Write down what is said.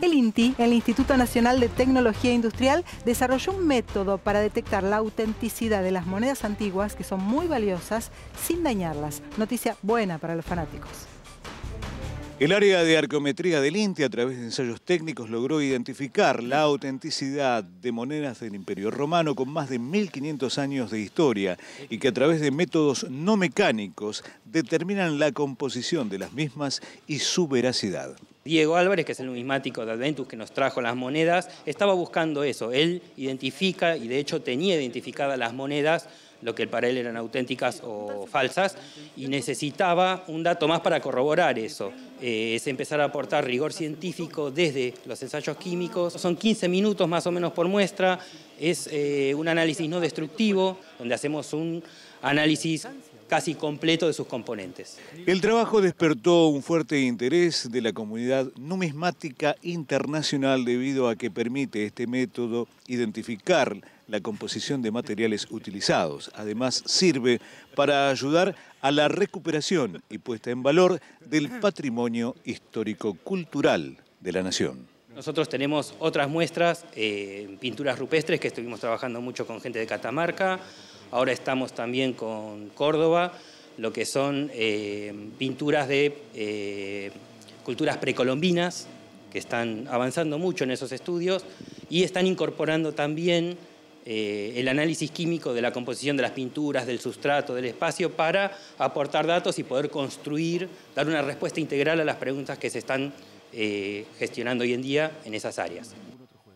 El INTI, el Instituto Nacional de Tecnología Industrial, desarrolló un método para detectar la autenticidad de las monedas antiguas, que son muy valiosas, sin dañarlas. Noticia buena para los fanáticos. El área de arqueometría del INTI, a través de ensayos técnicos, logró identificar la autenticidad de monedas del Imperio Romano con más de 1.500 años de historia y que a través de métodos no mecánicos determinan la composición de las mismas y su veracidad. Diego Álvarez, que es el numismático de Adventus que nos trajo las monedas, estaba buscando eso. Él identifica, y de hecho tenía identificadas las monedas lo que para él eran auténticas o falsas, y necesitaba un dato más para corroborar eso. Eh, es empezar a aportar rigor científico desde los ensayos químicos. Son 15 minutos más o menos por muestra, es eh, un análisis no destructivo, donde hacemos un análisis casi completo de sus componentes. El trabajo despertó un fuerte interés de la comunidad numismática internacional debido a que permite este método identificar la composición de materiales utilizados. Además, sirve para ayudar a la recuperación y puesta en valor del patrimonio histórico-cultural de la nación. Nosotros tenemos otras muestras, eh, pinturas rupestres, que estuvimos trabajando mucho con gente de Catamarca, ahora estamos también con Córdoba, lo que son eh, pinturas de eh, culturas precolombinas, que están avanzando mucho en esos estudios y están incorporando también eh, el análisis químico de la composición de las pinturas, del sustrato, del espacio, para aportar datos y poder construir, dar una respuesta integral a las preguntas que se están eh, gestionando hoy en día en esas áreas.